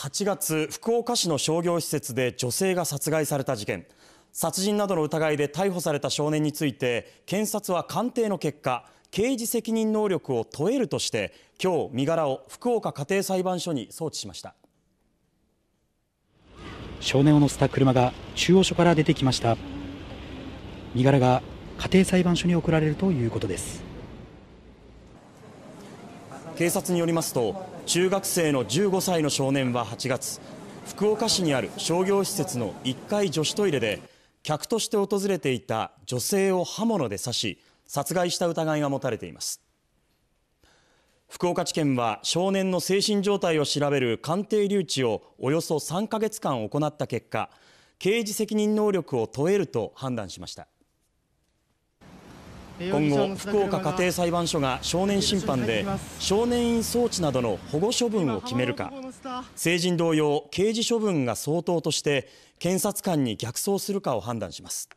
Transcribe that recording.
8月福岡市の商業施設で女性が殺害された事件殺人などの疑いで逮捕された少年について検察は鑑定の結果刑事責任能力を問えるとして今日身柄を福岡家庭裁判所に送致しました少年を乗せた車が中央署から出てきました身柄が家庭裁判所に送られるということです警察によりますと中学生の15歳の少年は8月福岡市にある商業施設の1階女子トイレで客として訪れていた女性を刃物で刺し殺害した疑いが持たれています福岡地検は少年の精神状態を調べる鑑定留置をおよそ3ヶ月間行った結果刑事責任能力を問えると判断しました今後福岡家庭裁判所が少年審判で少年院送致などの保護処分を決めるか成人同様刑事処分が相当として検察官に逆走するかを判断します